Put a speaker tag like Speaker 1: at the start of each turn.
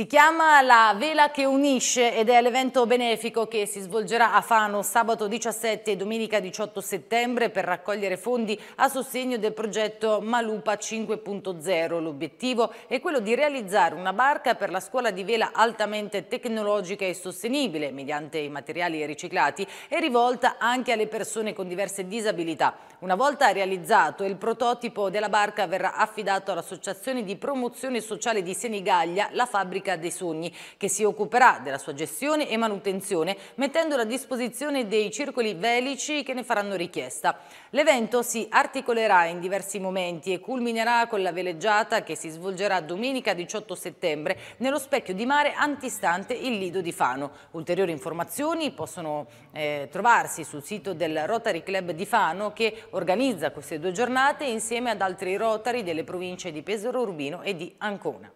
Speaker 1: Si chiama La Vela che Unisce ed è l'evento benefico che si svolgerà a Fano sabato 17 e domenica 18 settembre per raccogliere fondi a sostegno del progetto Malupa 5.0. L'obiettivo è quello di realizzare una barca per la scuola di vela altamente tecnologica e sostenibile mediante i materiali riciclati e rivolta anche alle persone con diverse disabilità. Una volta realizzato il prototipo della barca verrà affidato all'Associazione di Promozione Sociale di Senigallia, la fabbrica Pubblica dei Sogni, che si occuperà della sua gestione e manutenzione, mettendola a disposizione dei circoli velici che ne faranno richiesta. L'evento si articolerà in diversi momenti e culminerà con la veleggiata che si svolgerà domenica 18 settembre nello specchio di mare antistante il Lido di Fano. Ulteriori informazioni possono eh, trovarsi sul sito del Rotary Club di Fano che organizza queste due giornate insieme ad altri Rotary delle province di Pesaro, Urbino e di Ancona.